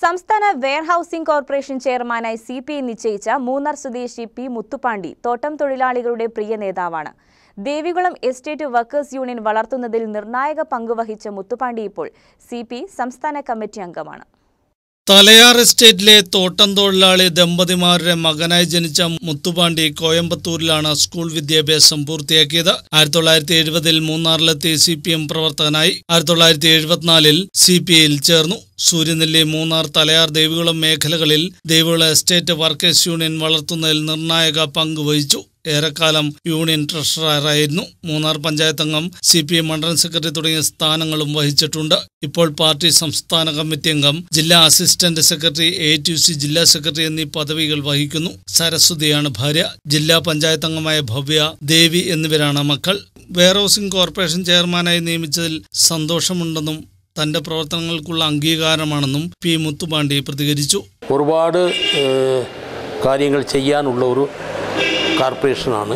സംസ്ഥാന housing corporation ചെയർമാനായി C P I നിശ്ചയിച്ച മൂന്നാർ സ്വദേശി പി മുത്തുപാണ്ടി തോട്ടം തൊഴിലാളികളുടെ പ്രിയ നേതാവാണ് ദേവികുളം എസ്റ്റേറ്റ് വർക്കേഴ്സ് യൂണിയൻ വളർത്തുന്നതിൽ നിർണായക പങ്കുവഹിച്ച മുത്തുപാണ്ടി ഇപ്പോൾ സി സംസ്ഥാന കമ്മിറ്റി അംഗമാണ് തലയാർ എസ്റ്റേറ്റിലെ തോട്ടം തൊഴിലാളി ദമ്പതിമാരുടെ മകനായി ജനിച്ച മുത്തുപാണ്ടി കോയമ്പത്തൂരിലാണ് സ്കൂൾ വിദ്യാഭ്യാസം പൂർത്തിയാക്കിയത് ആയിരത്തി തൊള്ളായിരത്തി എഴുപതിൽ മൂന്നാറിലെത്തി സി പി എം പ്രവർത്തകനായി ആയിരത്തി തൊള്ളായിരത്തി എഴുപത്തിനാലിൽ സി പി ഐയിൽ ചേർന്നു സൂര്യനെല്ലി മൂന്നാർ തലയാർ ദേവികുളം മേഖലകളിൽ ദേവികുളം എസ്റ്റേറ്റ് വർക്കേഴ്സ് യൂണിയൻ വളർത്തുന്നതിൽ നിർണായക പങ്ക് വഹിച്ചു ഏറെക്കാലം യൂണിയൻ ട്രഷററായിരുന്നു മൂന്നാർ പഞ്ചായത്ത് അംഗം സി പി എം മണ്ഡലം സെക്രട്ടറി തുടങ്ങിയ സ്ഥാനങ്ങളും വഹിച്ചിട്ടുണ്ട് ഇപ്പോൾ പാർട്ടി സംസ്ഥാന കമ്മിറ്റി അംഗം ജില്ലാ assistant secretary A T C ജില്ലാ സെക്രട്ടറി എന്നീ പദവികൾ വഹിക്കുന്നു സരസ്വതിയാണ് ഭാര്യ ജില്ലാ പഞ്ചായത്ത് അംഗമായ ഭവ്യ ദേവി എന്നിവരാണ് മക്കൾ വെയർ കോർപ്പറേഷൻ ചെയർമാനായി നിയമിച്ചതിൽ സന്തോഷമുണ്ടെന്നും തന്റെ പ്രവർത്തനങ്ങൾക്കുള്ള അംഗീകാരമാണെന്നും പി മുത്തുപാണ്ഡെ പ്രതികരിച്ചു ഒരുപാട് കാര്യങ്ങൾ ചെയ്യാനുള്ള ഒരു കോർപ്പറേഷനാണ്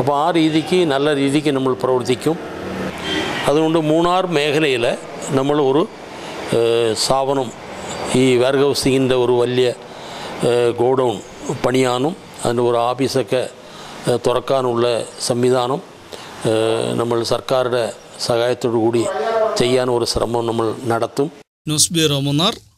അപ്പോൾ ആ രീതിക്ക് നല്ല രീതിക്ക് നമ്മൾ പ്രവർത്തിക്കും അതുകൊണ്ട് മൂന്നാർ മേഖലയിൽ നമ്മൾ ഒരു സ്ഥാപനം ഈ വെയർ ഹൗസിങ്ങിൻ്റെ ഒരു വലിയ ഗോഡൗൺ പണിയാനും അതിൻ്റെ ഒരു ഓഫീസൊക്കെ തുറക്കാനുള്ള സംവിധാനം നമ്മൾ സർക്കാരുടെ സഹായത്തോടു കൂടി ചെയ്യാൻ ഒരു ശ്രമം നമ്മൾ നടത്തും ന്യൂസ് ബ്യൂറോ മൂന്നാർ